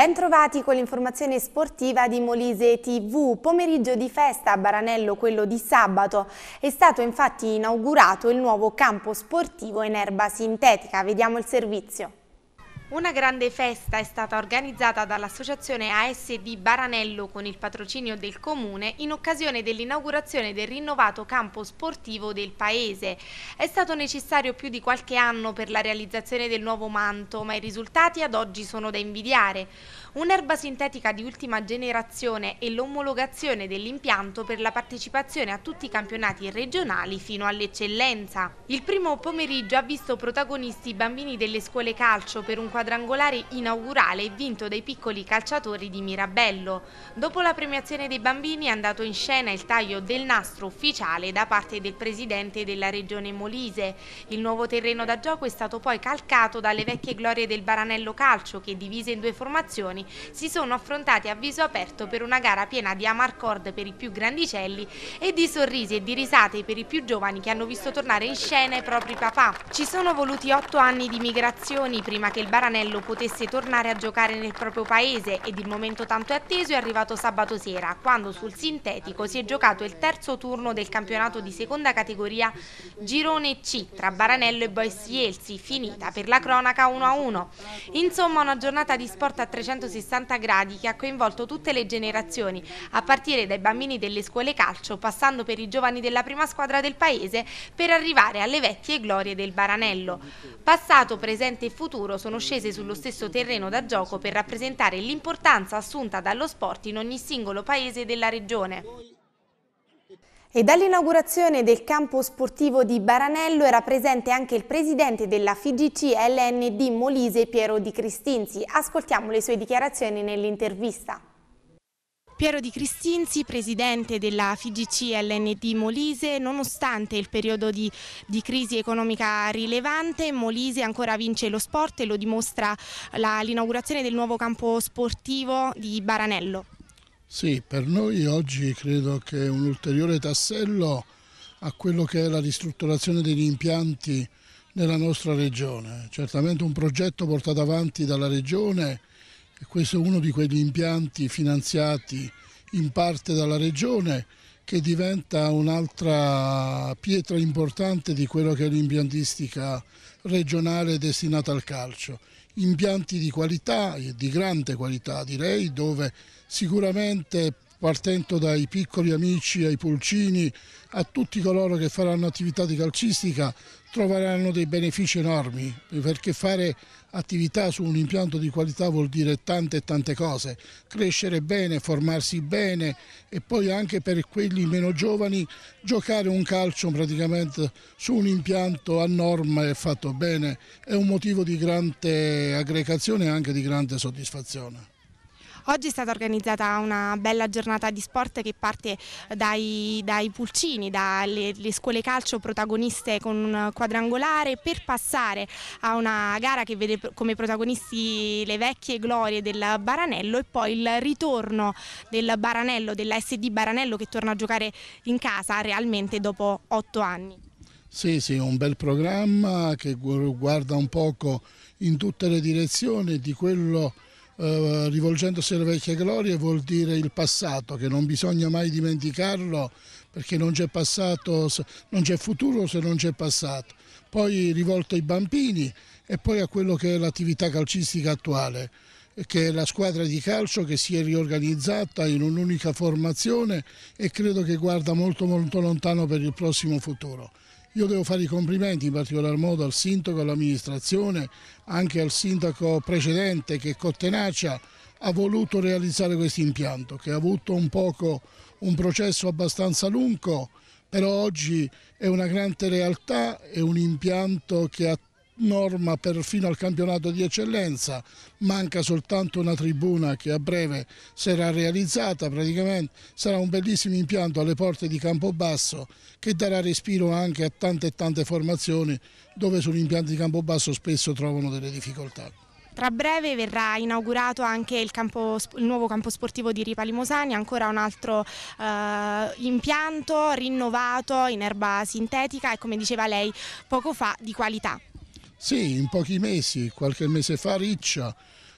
Bentrovati con l'informazione sportiva di Molise TV. Pomeriggio di festa a Baranello, quello di sabato. È stato infatti inaugurato il nuovo campo sportivo in erba sintetica. Vediamo il servizio. Una grande festa è stata organizzata dall'associazione ASD Baranello con il patrocinio del comune in occasione dell'inaugurazione del rinnovato campo sportivo del paese. È stato necessario più di qualche anno per la realizzazione del nuovo manto, ma i risultati ad oggi sono da invidiare. Un'erba sintetica di ultima generazione e l'omologazione dell'impianto per la partecipazione a tutti i campionati regionali fino all'eccellenza. Il primo pomeriggio ha visto protagonisti i bambini delle scuole calcio per un quadrangolare inaugurale vinto dai piccoli calciatori di Mirabello. Dopo la premiazione dei bambini è andato in scena il taglio del nastro ufficiale da parte del presidente della regione Molise. Il nuovo terreno da gioco è stato poi calcato dalle vecchie glorie del Baranello Calcio che, divise in due formazioni, si sono affrontati a viso aperto per una gara piena di amarcord per i più grandicelli e di sorrisi e di risate per i più giovani che hanno visto tornare in scena i propri papà. Ci sono voluti otto anni di migrazioni prima che il Baranello Maranello potesse tornare a giocare nel proprio paese ed il momento tanto atteso è arrivato sabato sera, quando sul sintetico si è giocato il terzo turno del campionato di seconda categoria Girone C tra Baranello e Bois Ielsi, finita per la cronaca 1-1. Insomma una giornata di sport a 360 gradi che ha coinvolto tutte le generazioni, a partire dai bambini delle scuole calcio, passando per i giovani della prima squadra del paese, per arrivare alle vecchie glorie del Baranello. Passato, presente e futuro sono scesi scese sullo stesso terreno da gioco per rappresentare l'importanza assunta dallo sport in ogni singolo paese della regione. E dall'inaugurazione del campo sportivo di Baranello era presente anche il presidente della FIGC LND Molise Piero Di Cristinzi. Ascoltiamo le sue dichiarazioni nell'intervista. Piero Di Cristinzi, presidente della FIGC LND Molise, nonostante il periodo di, di, crisi economica rilevante, Molise ancora vince lo sport e lo dimostra l'inaugurazione del nuovo campo sportivo di Baranello. Sì, per noi oggi credo che un ulteriore tassello a quello che è la ristrutturazione degli impianti nella nostra regione. Certamente un progetto portato avanti dalla regione questo è uno di quegli impianti finanziati in parte dalla regione che diventa un'altra pietra importante di quello che è l'impiantistica regionale destinata al calcio. Impianti di qualità, di grande qualità direi, dove sicuramente partendo dai piccoli amici ai pulcini, a tutti coloro che faranno attività di calcistica troveranno dei benefici enormi perché fare attività su un impianto di qualità vuol dire tante e tante cose, crescere bene, formarsi bene e poi anche per quelli meno giovani giocare un calcio praticamente su un impianto a norma e fatto bene è un motivo di grande aggregazione e anche di grande soddisfazione. Oggi è stata organizzata una bella giornata di sport che parte dai, dai pulcini, dalle scuole calcio protagoniste con un quadrangolare per passare a una gara che vede come protagonisti le vecchie glorie del Baranello e poi il ritorno del Baranello, della SD Baranello che torna a giocare in casa realmente dopo otto anni. Sì, sì, un bel programma che guarda un poco in tutte le direzioni di quello che eh, rivolgendosi alle vecchie glorie vuol dire il passato, che non bisogna mai dimenticarlo perché non c'è passato, non c'è futuro se non c'è passato. Poi rivolto ai bambini e poi a quello che è l'attività calcistica attuale che è la squadra di calcio che si è riorganizzata in un'unica formazione e credo che guarda molto molto lontano per il prossimo futuro. Io devo fare i complimenti in particolar modo al sindaco, all'amministrazione, anche al sindaco precedente che con tenacia ha voluto realizzare questo impianto, che ha avuto un, poco, un processo abbastanza lungo, però oggi è una grande realtà, è un impianto che ha norma perfino al campionato di eccellenza, manca soltanto una tribuna che a breve sarà realizzata, praticamente sarà un bellissimo impianto alle porte di Campobasso che darà respiro anche a tante e tante formazioni dove sull'impianto di Campobasso spesso trovano delle difficoltà. Tra breve verrà inaugurato anche il, campo, il, nuovo campo sportivo di Ripa Limosani, ancora un altro eh, impianto rinnovato in erba sintetica e come diceva lei poco fa di qualità. Sì, in pochi mesi, qualche mese fa Riccia,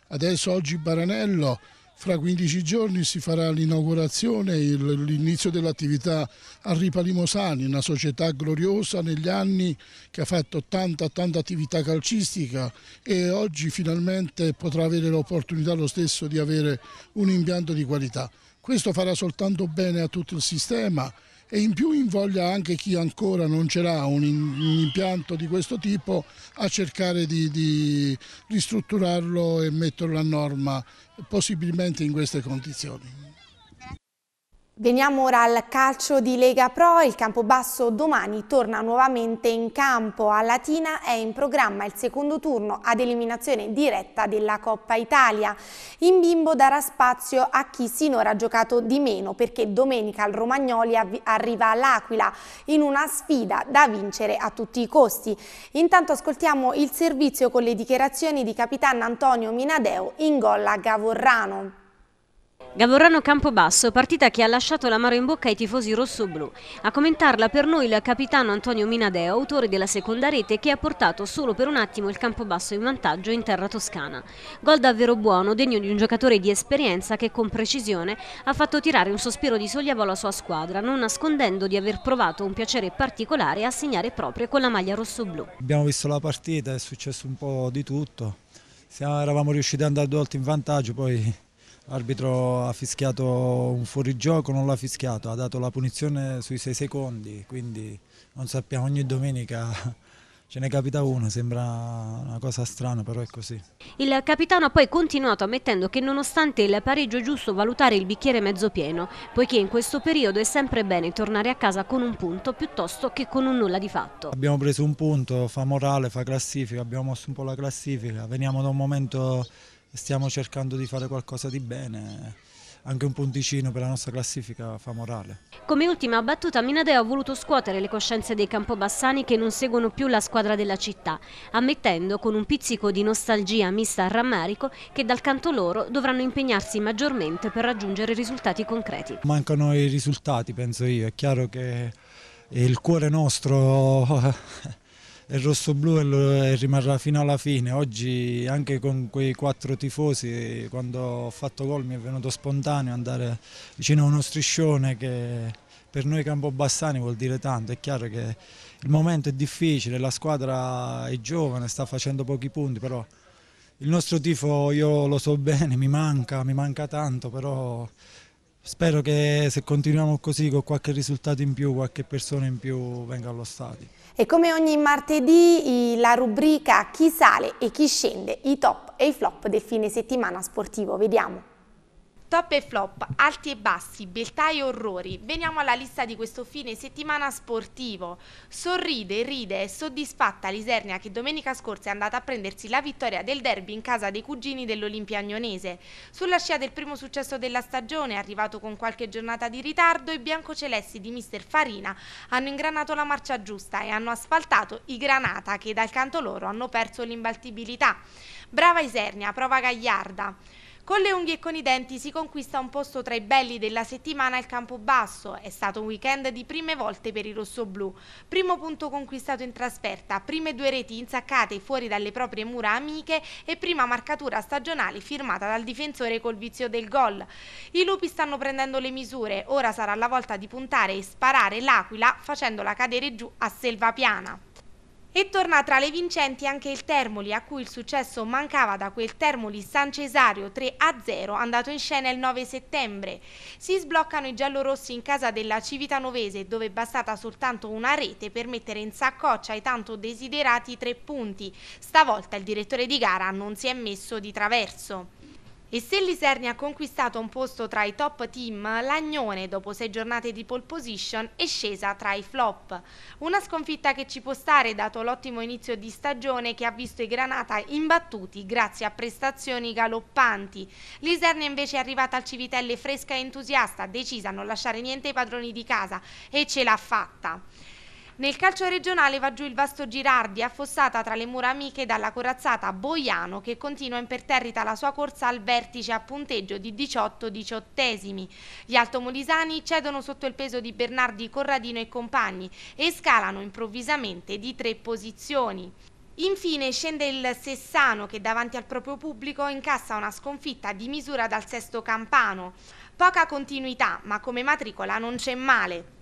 adesso oggi Baranello, fra 15 giorni si farà l'inaugurazione, e l'inizio dell'attività a Ripa Limosani, una società gloriosa negli anni che ha fatto tanta, tanta attività calcistica e oggi finalmente potrà avere l'opportunità lo stesso di avere un impianto di qualità. Questo farà soltanto bene a tutto il sistema e in più invoglia anche chi ancora non ce l'ha un, impianto di questo tipo a cercare di, di ristrutturarlo e metterlo a norma possibilmente in queste condizioni. Veniamo ora al calcio di Lega Pro, il Campobasso domani torna nuovamente in campo, a Latina è in programma il secondo turno ad eliminazione diretta della Coppa Italia. In bimbo darà spazio a chi sinora ha giocato di meno perché domenica il Romagnoli arriva all'Aquila in una sfida da vincere a tutti i costi. Intanto ascoltiamo il servizio con le dichiarazioni di capitano Antonio Minadeo in gol a Gavorrano. Gavorrano Campobasso, partita che ha lasciato l'amaro in bocca ai tifosi rossoblù. A commentarla per noi il capitano Antonio Minadeo, autore della seconda rete, che ha portato solo per un attimo il Campobasso in vantaggio in terra toscana. Gol davvero buono, degno di un giocatore di esperienza che con precisione ha fatto tirare un sospiro di sollievo alla sua squadra, non nascondendo di aver provato un piacere particolare a segnare proprio con la maglia rossoblù. Abbiamo visto la partita, è successo un po' di tutto. Siamo, eravamo riusciti ad andare due volte in vantaggio, poi L'arbitro ha fischiato un fuorigioco, non l'ha fischiato, ha dato la punizione sui sei secondi, quindi non sappiamo, ogni domenica ce ne capita uno, sembra una cosa strana, però è così. Il capitano ha poi continuato ammettendo che nonostante il pareggio è giusto valutare il bicchiere mezzo pieno, poiché in questo periodo è sempre bene tornare a casa con un punto piuttosto che con un nulla di fatto. Abbiamo preso un punto, fa morale, fa classifica, abbiamo mosso un po' la classifica, veniamo da un momento stiamo cercando di fare qualcosa di bene anche un punticino per la nostra classifica fa morale. Come ultima battuta Minadeo ha voluto scuotere le coscienze dei campobassani che non seguono più la squadra della città, ammettendo con un pizzico di nostalgia mista al rammarico che dal canto loro dovranno impegnarsi maggiormente per raggiungere risultati concreti. Mancano i risultati penso io, è chiaro che il cuore nostro il rosso-blu rimarrà fino alla fine. Oggi anche con quei quattro tifosi, quando ho fatto gol mi è venuto spontaneo andare vicino a uno striscione che per noi campobassani vuol dire tanto. È chiaro che il momento è difficile, la squadra è giovane, sta facendo pochi punti, però il nostro tifo io lo so bene, mi manca, mi manca tanto, però Spero che se continuiamo così con qualche risultato in più, qualche persona in più venga allo stadio. E come ogni martedì la rubrica chi sale e chi scende, i top e i flop del fine settimana sportivo. Vediamo. Top e flop, alti e bassi, beltà e orrori. Veniamo alla lista di questo fine settimana sportivo. Sorride, ride, e soddisfatta Lisernia che domenica scorsa è andata a prendersi la vittoria del derby in casa dei cugini dell'Olimpia Agnonese. Sulla scia del primo successo della stagione, arrivato con qualche giornata di ritardo, i biancocelesti di mister Farina hanno ingranato la marcia giusta e hanno asfaltato i Granata che dal canto loro hanno perso l'imbaltibilità. Brava Isernia, prova Gagliarda. Con le unghie e con i denti si conquista un posto tra i belli della settimana al Campobasso. È stato un weekend di prime volte per i rossoblù. Primo punto conquistato in trasferta, prime due reti insaccate fuori dalle proprie mura amiche e prima marcatura stagionale firmata dal difensore col vizio del gol. I lupi stanno prendendo le misure, ora sarà la volta di puntare e sparare l'aquila facendola cadere giù a selva piana. E torna tra le vincenti anche il Termoli, a cui il successo mancava da quel Termoli San Cesario 3-0 andato in scena il 9 settembre. Si sbloccano i giallorossi in casa della Civitanovese, dove è bastata soltanto una rete per mettere in saccoccia i tanto desiderati tre punti. Stavolta il direttore di gara non si è messo di traverso. E se l'Isernia ha conquistato un posto tra i top team, Lagnone, dopo sei giornate di pole position, è scesa tra i flop. Una sconfitta che ci può stare dato l'ottimo inizio di stagione che ha visto i Granata imbattuti grazie a prestazioni galoppanti. L'Isernia invece è arrivata al Civitelle fresca e entusiasta, decisa a non lasciare niente ai padroni di casa e ce l'ha fatta. Nel calcio regionale va giù il vasto Girardi, affossata tra le mura amiche dalla corazzata Boiano che continua imperterrita la sua corsa al vertice a punteggio di 18-18. Gli altomolisani cedono sotto il peso di Bernardi, Corradino e compagni e scalano improvvisamente di tre posizioni. Infine scende il Sessano che davanti al proprio pubblico incassa una sconfitta di misura dal sesto campano. Poca continuità, ma come matricola non c'è male.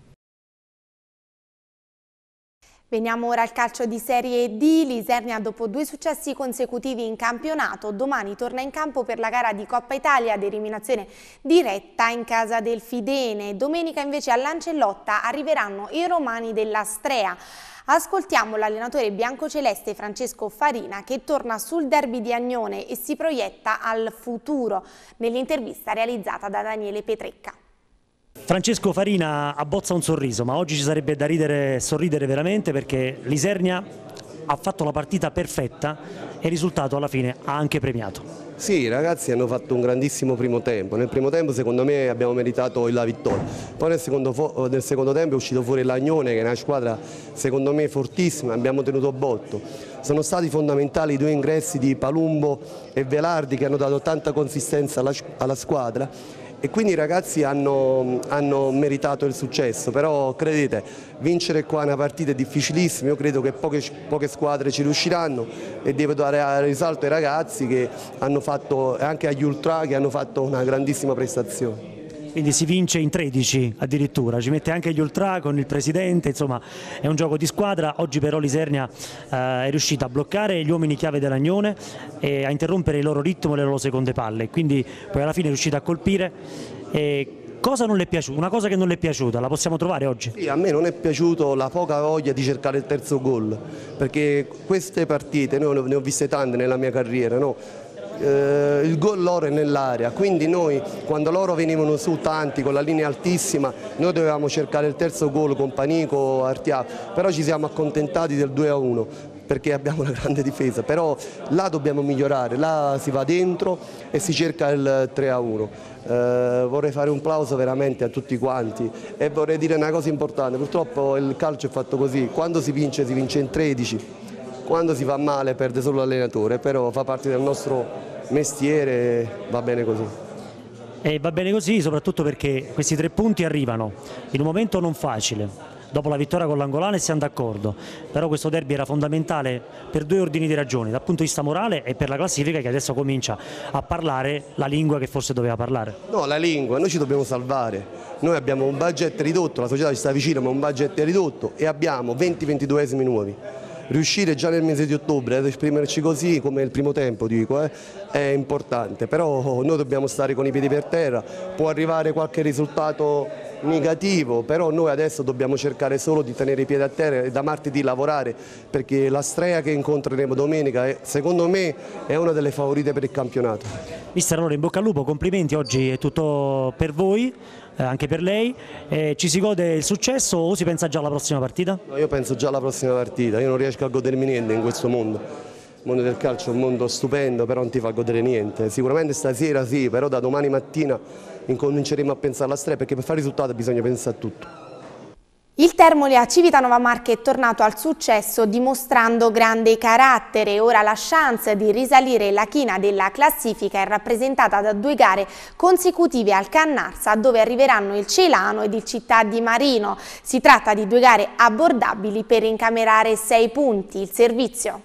Veniamo ora al calcio di Serie D, Lisernia dopo due successi consecutivi in campionato, domani torna in campo per la gara di Coppa Italia ad eliminazione diretta in casa del Fidene, domenica invece a Lancellotta arriveranno i romani della Strea. Ascoltiamo l'allenatore biancoceleste Francesco Farina che torna sul derby di Agnone e si proietta al futuro nell'intervista realizzata da Daniele Petrecca. Francesco Farina abbozza un sorriso, ma oggi ci sarebbe da ridere, sorridere veramente perché l'Isernia ha fatto la partita perfetta e il risultato alla fine ha anche premiato. Sì, i ragazzi hanno fatto un grandissimo primo tempo, nel primo tempo secondo me abbiamo meritato la vittoria, poi nel secondo, eh, nel secondo tempo è uscito fuori l'Agnone che è una squadra secondo me fortissima, abbiamo tenuto botto, sono stati fondamentali i due ingressi di Palumbo e Velardi che hanno dato tanta consistenza alla, alla squadra e quindi i ragazzi hanno, hanno, meritato il successo, però credete, vincere qua una partita è difficilissima, io credo che poche, poche, squadre ci riusciranno e devo dare risalto ai ragazzi e anche agli ultra che hanno fatto una grandissima prestazione quindi si vince in 13 addirittura, ci mette anche gli ultra con il presidente, insomma è un gioco di squadra, oggi però l'Isernia eh, è riuscita a bloccare gli uomini chiave dell'Agnone e a interrompere il loro ritmo e le loro seconde palle, quindi poi alla fine è riuscita a colpire e cosa non le è piaciuta? Una cosa che non le è piaciuta, la possiamo trovare oggi? Sì, a me non è piaciuta la poca voglia di cercare il terzo gol, perché queste partite, noi ne ho viste tante nella mia carriera, no? eh, il gol loro è nell'area, quindi noi quando loro venivano su tanti con la linea altissima noi dovevamo cercare il terzo gol con Panico, Artià, però ci siamo accontentati del 2-1 perché abbiamo una grande difesa, però là dobbiamo migliorare, là si va dentro e si cerca il 3-1. Eh, vorrei fare un plauso veramente a tutti quanti e vorrei dire una cosa importante, purtroppo il calcio è fatto così, quando si vince si vince in 13 quando si fa male perde solo l'allenatore, però fa parte del nostro mestiere, va bene così. E va bene così soprattutto perché questi tre punti arrivano in un momento non facile, dopo la vittoria con l'Angolana e siamo d'accordo, però questo derby era fondamentale per due ordini di ragioni, dal punto di vista morale e per la classifica che adesso comincia a parlare la lingua che forse doveva parlare. No, la lingua, noi ci dobbiamo salvare, noi abbiamo un budget ridotto, la società ci sta vicino ma un budget ridotto e abbiamo 20-22esimi nuovi riuscire già nel mese di ottobre ad esprimerci così come il primo tempo dico, eh, è importante, però noi dobbiamo stare con i piedi per terra, può arrivare qualche risultato negativo, però noi adesso dobbiamo cercare solo di tenere i piedi a terra e da martedì lavorare perché la Strea che incontreremo domenica è, secondo me è una delle favorite per il campionato. Mister, allora in bocca al lupo, complimenti, oggi è tutto per voi. Eh, anche per lei. Eh, ci si gode il successo o si pensa già alla prossima partita? No, io penso già alla prossima partita, io non riesco a godermi niente in questo mondo. Il mondo del calcio è un mondo stupendo, però non ti fa godere niente. Sicuramente stasera sì, però da domani mattina incominceremo a pensare alla strega perché per fare risultato bisogna pensare a tutto. Il Termoli a Civitanova Marche è tornato al successo dimostrando grande carattere. Ora la chance di risalire la china della classifica è rappresentata da due gare consecutive al Cannarsa dove arriveranno il Celano ed il Città di Marino. Si tratta di due gare abbordabili per incamerare sei punti. Il servizio.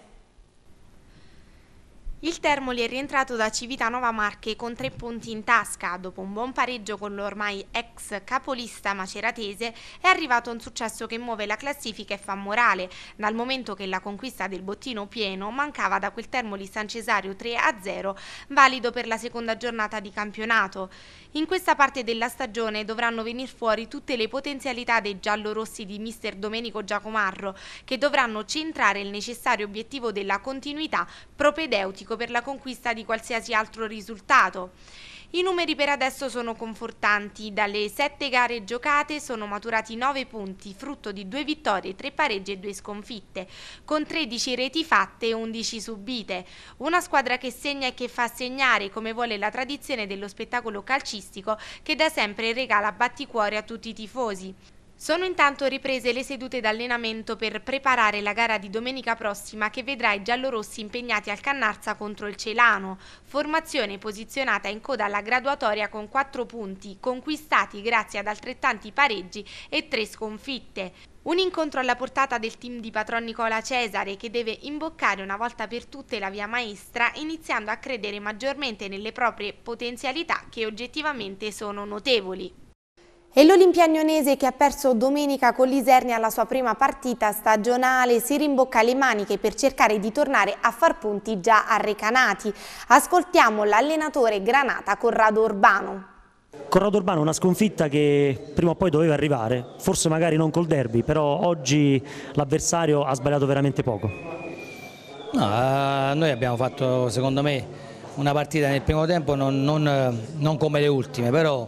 Il Termoli è rientrato da Civitanova Marche con tre punti in tasca. Dopo un buon pareggio con l'ormai ex capolista maceratese è arrivato un successo che muove la classifica e fa morale, dal momento che la conquista del bottino pieno mancava da quel Termoli San Cesario 3-0, valido per la seconda giornata di campionato. In questa parte della stagione dovranno venir fuori tutte le potenzialità dei giallorossi di mister Domenico Giacomarro, che dovranno centrare il necessario obiettivo della continuità propedeutico Francesco per la conquista di qualsiasi altro risultato. I numeri per adesso sono confortanti, dalle sette gare giocate sono maturati nove punti, frutto di due vittorie, tre pareggi e due sconfitte, con 13 reti fatte e 11 subite. Una squadra che segna e che fa segnare, come vuole la tradizione dello spettacolo calcistico che da sempre regala batticuori a tutti i tifosi. Sono intanto riprese le sedute d'allenamento per preparare la gara di domenica prossima che vedrà i giallorossi impegnati al Cannarza contro il Celano, formazione posizionata in coda alla graduatoria con 4 punti, conquistati grazie ad altrettanti pareggi e 3 sconfitte. Un incontro alla portata del team di patron Nicola Cesare che deve imboccare una volta per tutte la via maestra iniziando a credere maggiormente nelle proprie potenzialità che oggettivamente sono notevoli. E l'Olimpiagnonese che ha perso domenica con l'Isernia la sua prima partita stagionale si rimbocca le maniche per cercare di tornare a far punti già arrecanati. Ascoltiamo l'allenatore Granata Corrado Urbano. Corrado Urbano una sconfitta che prima o poi doveva arrivare, forse magari non col derby, però oggi l'avversario ha sbagliato veramente poco. No, eh, noi abbiamo fatto secondo me una partita nel primo tempo non, non, eh, non come le ultime, però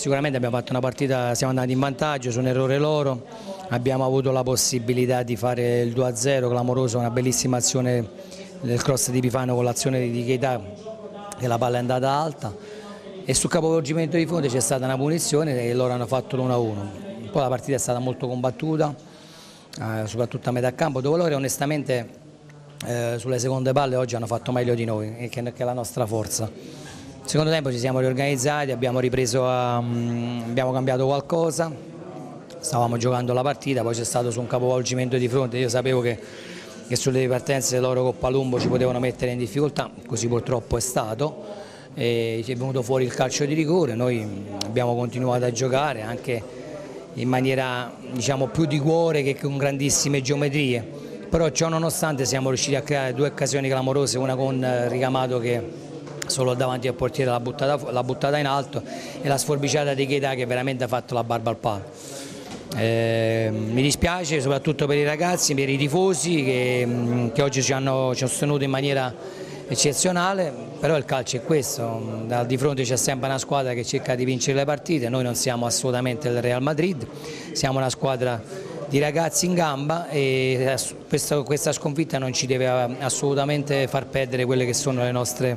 Sicuramente abbiamo fatto una partita, siamo andati in vantaggio su un errore loro, abbiamo avuto la possibilità di fare il 2-0 clamoroso, una bellissima azione del cross di Pifano con l'azione di Keita che la palla è andata alta e sul capovolgimento di fonte c'è stata una punizione e loro hanno fatto l'1-1. Poi la partita è stata molto combattuta, eh, soprattutto a metà campo, dove loro onestamente eh, sulle seconde palle oggi hanno fatto meglio di noi, che è la nostra forza. Secondo tempo ci siamo riorganizzati, abbiamo ripreso, a, mm, abbiamo cambiato qualcosa, stavamo giocando la partita, poi c'è stato su un capovolgimento di fronte, io sapevo che, che sulle ripartenze loro con Palumbo ci potevano mettere in difficoltà, così purtroppo è stato, e ci è venuto fuori il calcio di rigore, noi abbiamo continuato a giocare anche in maniera diciamo, più di cuore che con grandissime geometrie, però ciò nonostante siamo riusciti a creare due occasioni clamorose, una con Ricamato che solo davanti al portiere la buttata, buttata, in alto e la sforbiciata di Cheta che veramente ha fatto la barba al palo. Eh, mi dispiace soprattutto per i ragazzi, per i tifosi che, che oggi ci hanno, ci hanno sostenuto in maniera eccezionale, però il calcio è questo, di fronte c'è sempre una squadra che cerca di vincere le partite, noi non siamo assolutamente il Real Madrid, siamo una squadra di ragazzi in gamba e questa, questa sconfitta non ci deve assolutamente far perdere quelle che sono le nostre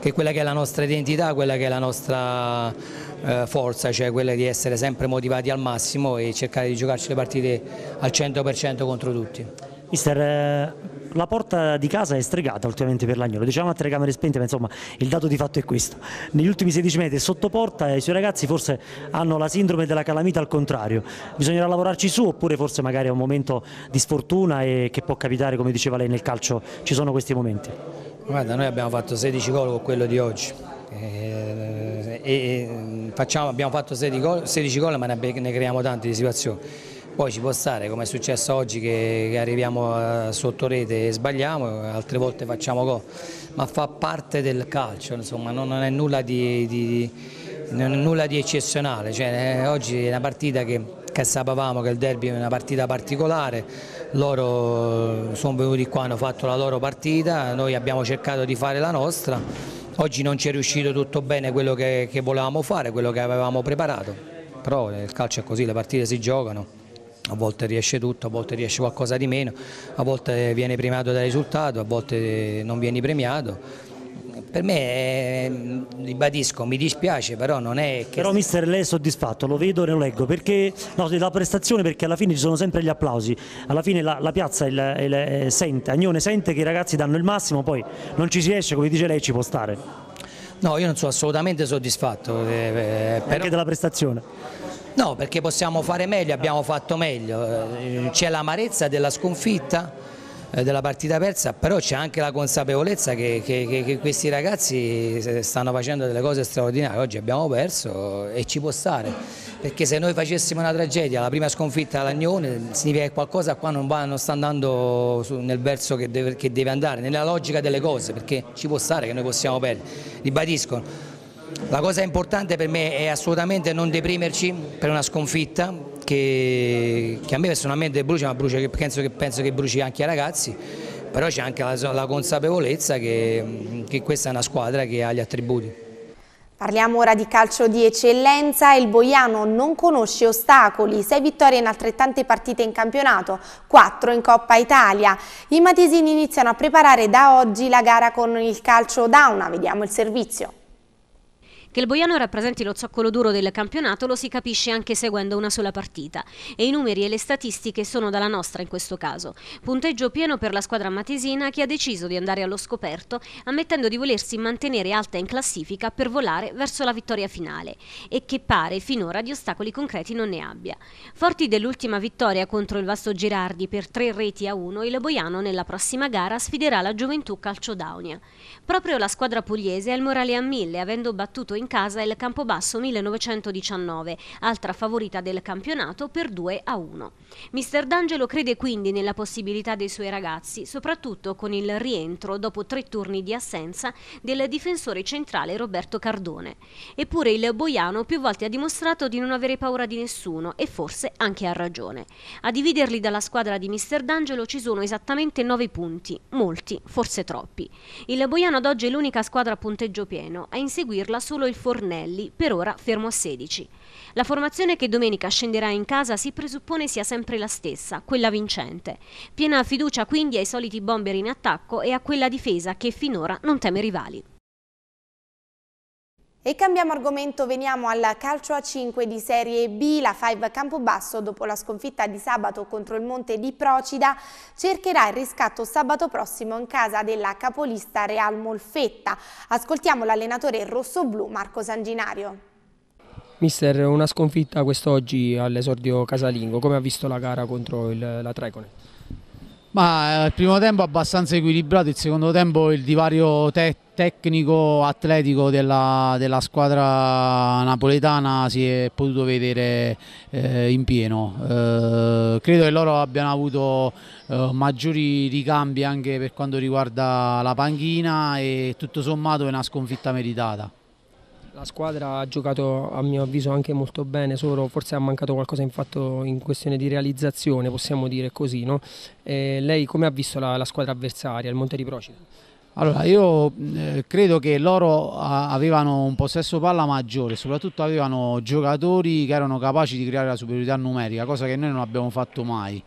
che è quella che è la nostra identità, quella che è la nostra eh, forza, cioè quella di essere sempre motivati al massimo e cercare di giocarci le partite al 100% contro tutti. Mister, eh, la porta di casa è stregata ultimamente per l'Agnolo, diciamo a telecamere spente, ma insomma il dato di fatto è questo. Negli ultimi 16 metri sotto porta i suoi ragazzi forse hanno la sindrome della calamita al contrario, bisognerà lavorarci su oppure forse magari è un momento di sfortuna e che può capitare come diceva lei nel calcio, ci sono questi momenti. Guarda, noi abbiamo fatto 16 gol con quello di oggi. Eh, e, e facciamo, abbiamo fatto 16 gol, 16 gol ma ne, ne, creiamo tante di situazioni. Poi ci può stare, come è successo oggi, che, che arriviamo eh, sotto rete e sbagliamo, altre volte facciamo gol. Ma fa parte del calcio, insomma, non, non, è, nulla di, di, non è nulla di, eccezionale. Cioè, eh, oggi è una partita che perché sapevamo che il derby è una partita particolare, loro eh, sono venuti qua, hanno fatto la loro partita, noi abbiamo cercato di fare la nostra, oggi non ci è riuscito tutto bene quello che, che volevamo fare, quello che avevamo preparato, però il calcio è così, le partite si giocano a volte riesce tutto, a volte riesce qualcosa di meno, a volte viene premiato dal risultato, a volte non vieni premiato per me, ehm, ribadisco, mi dispiace, però non è che... Però mister, lei è soddisfatto, lo vedo e lo leggo, perché no, la prestazione, perché alla fine ci sono sempre gli applausi, alla fine la, la piazza il, il, sente, Agnone sente che i ragazzi danno il massimo, poi non ci si esce, come dice lei, ci può stare. No, io non sono assolutamente soddisfatto. Eh, eh però... Anche della prestazione? No, perché possiamo fare meglio, abbiamo fatto meglio. Eh, c'è l'amarezza della sconfitta, eh, della partita persa, però c'è anche la consapevolezza che, che, che, questi ragazzi eh, stanno facendo delle cose straordinarie, oggi abbiamo perso e ci può stare, perché se noi facessimo una tragedia, la prima sconfitta all'Agnone, significa che qualcosa qua non, va, non sta andando nel verso che deve, che deve andare, nella logica delle cose, perché ci può stare che noi possiamo perdere, ribadisco. La cosa importante per me è assolutamente non deprimerci per una sconfitta, che, che a me personalmente brucia, ma brucia penso, che penso che bruci anche ai ragazzi, però c'è anche la, la consapevolezza che, che questa è una squadra che ha gli attributi. Parliamo ora di calcio di eccellenza, il Boiano non conosce ostacoli, 6 vittorie in altrettante partite in campionato, 4 in Coppa Italia. I Matesini iniziano a preparare da oggi la gara con il calcio Dauna, vediamo il servizio. Che il Boiano rappresenti lo zoccolo duro del campionato lo si capisce anche seguendo una sola partita e i numeri e le statistiche sono dalla nostra in questo caso. Punteggio pieno per la squadra matesina che ha deciso di andare allo scoperto ammettendo di volersi mantenere alta in classifica per volare verso la vittoria finale e che pare finora di ostacoli concreti non ne abbia. Forti dell'ultima vittoria contro il Vasto Girardi per tre reti a uno, il Boiano nella prossima gara sfiderà la Gioventù Calcio Calciodaunia. Proprio la squadra pugliese ha il morale a mille avendo battuto in casa il Campobasso 1919, altra favorita del campionato per 2 a 1. Mister D'Angelo crede quindi nella possibilità dei suoi ragazzi, soprattutto con il rientro dopo tre turni di assenza del difensore centrale Roberto Cardone. Eppure il Boiano più volte ha dimostrato di non avere paura di nessuno e forse anche ha ragione. A dividerli dalla squadra di Mister D'Angelo ci sono esattamente 9 punti, molti, forse troppi. Il Boiano ad oggi è l'unica squadra a punteggio pieno, a inseguirla solo il Fornelli, per ora fermo a 16. La formazione che domenica scenderà in casa si presuppone sia sempre la stessa, quella vincente. Piena fiducia quindi ai soliti bomber in attacco e a quella difesa che finora non teme rivali. E cambiamo argomento, veniamo al calcio a 5 di Serie B. La 5 Campobasso, dopo la sconfitta di sabato contro il Monte di Procida, cercherà il riscatto sabato prossimo in casa della capolista Real Molfetta. Ascoltiamo l'allenatore rossoblu Marco Sanginario. Mister, una sconfitta quest'oggi all'esordio casalingo. Come ha visto la gara contro il, la Trecone? Ma eh, il primo tempo abbastanza equilibrato, il secondo tempo il divario te tecnico-atletico della, della, squadra napoletana si è potuto vedere eh, in pieno. Eh, credo che loro abbiano avuto eh, maggiori ricambi anche per quanto riguarda la panchina e tutto sommato è una sconfitta meritata. La squadra ha giocato a mio avviso anche molto bene, solo forse ha mancato qualcosa in, fatto, in questione di realizzazione, possiamo dire così. No? lei come ha visto la, la squadra avversaria, il Monte di Procida? Allora, io eh, credo che loro a, avevano un possesso palla maggiore, soprattutto avevano giocatori che erano capaci di creare la superiorità numerica, cosa che noi non abbiamo fatto mai.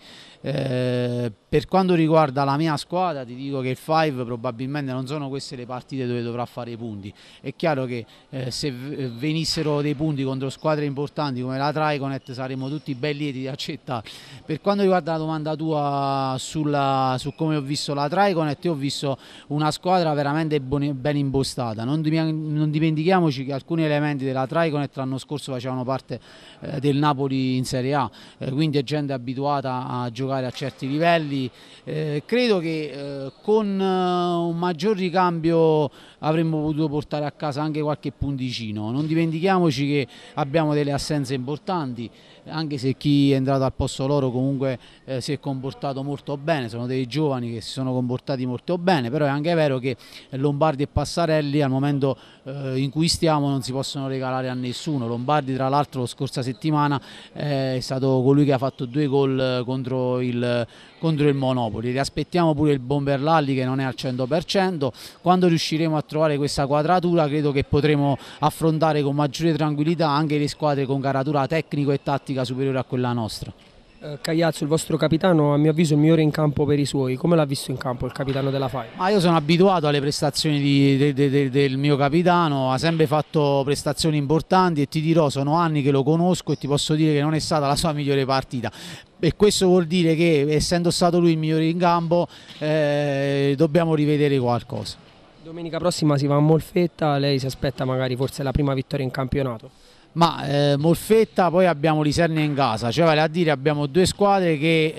Eh, per quanto riguarda la mia squadra ti dico che il 5 probabilmente non sono queste le partite dove dovrà fare i punti è chiaro che eh, se eh, venissero dei punti contro squadre importanti come la Triconet saremmo tutti ben lieti di accettare per quanto riguarda la domanda tua sulla, su come ho visto la Triconet io ho visto una squadra veramente ben impostata non, non dimentichiamoci che alcuni elementi della Triconet l'anno scorso facevano parte eh, del Napoli in Serie A eh, quindi è gente abituata a giocare giocare a certi livelli. Eh, credo che eh, con eh, un maggior ricambio avremmo potuto portare a casa anche qualche punticino. Non dimentichiamoci che abbiamo delle assenze importanti anche se chi è entrato al posto loro comunque eh, si è comportato molto bene, sono dei giovani che si sono comportati molto bene, però è anche vero che Lombardi e Passarelli al momento eh, in cui stiamo non si possono regalare a nessuno, Lombardi tra l'altro la scorsa settimana eh, è stato colui che ha fatto due gol eh, contro il, contro il Monopoli, riaspettiamo pure il Bomber Lalli che non è al 100%, quando riusciremo a trovare questa quadratura credo che potremo affrontare con maggiore tranquillità anche le squadre con caratura tecnico e tattico tattica superiore a quella nostra. Eh, Cagliazzo, il vostro capitano, a mio avviso il migliore in campo per i suoi. Come l'ha visto in campo il capitano della FAI? Ma io sono abituato alle prestazioni di, de, de, de, del mio capitano, ha sempre fatto prestazioni importanti e ti dirò, sono anni che lo conosco e ti posso dire che non è stata la sua migliore partita e questo vuol dire che essendo stato lui il migliore in campo eh, dobbiamo rivedere qualcosa. Domenica prossima si va a Molfetta, lei si aspetta magari forse la prima vittoria in campionato? ma eh, Molfetta poi abbiamo l'Isernia in casa, cioè vale a dire abbiamo due squadre che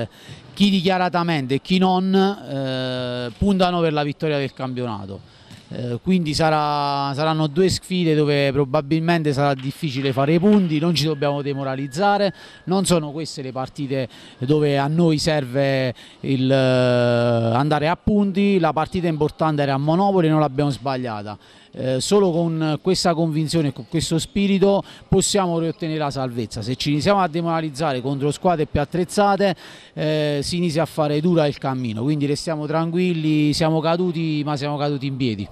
eh, chi dichiaratamente e chi non eh, puntano per la vittoria del campionato. Eh, quindi sarà, saranno due sfide dove probabilmente sarà difficile fare i punti, non ci dobbiamo demoralizzare, non sono queste le partite dove a noi serve il, eh, andare a punti, la partita importante era a Monopoli e non l'abbiamo sbagliata. Eh, solo con questa convinzione e con questo spirito possiamo riottenere la salvezza. Se ci iniziamo a demoralizzare contro squadre più attrezzate eh, si inizia a fare dura il cammino, quindi restiamo tranquilli, siamo caduti ma siamo caduti in piedi.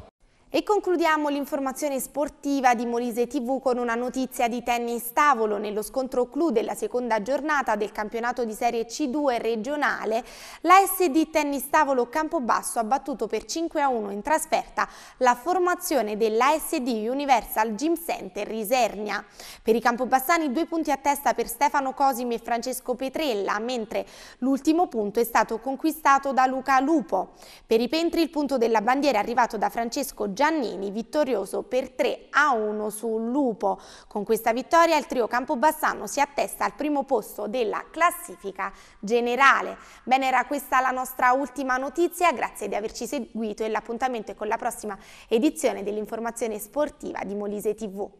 E concludiamo l'informazione sportiva di Molise TV con una notizia di tennis tavolo. Nello scontro clou della seconda giornata del campionato di Serie C2 regionale, la SD Tennis Tavolo Campobasso ha battuto per 5 a 1 in trasferta la formazione dell'ASD Universal Gym Center Risernia. Per i campobassani due punti a testa per Stefano Cosimi e Francesco Petrella, mentre l'ultimo punto è stato conquistato da Luca Lupo. Per i Pentri il punto della bandiera è arrivato da Francesco Gianni Giannini, vittorioso per 3 a 1 sul Lupo. Con questa vittoria il trio Campobassano si attesta al primo posto della classifica generale. Bene, era questa la nostra ultima notizia, grazie di averci seguito e l'appuntamento è con la prossima edizione dell'informazione sportiva di Molise TV.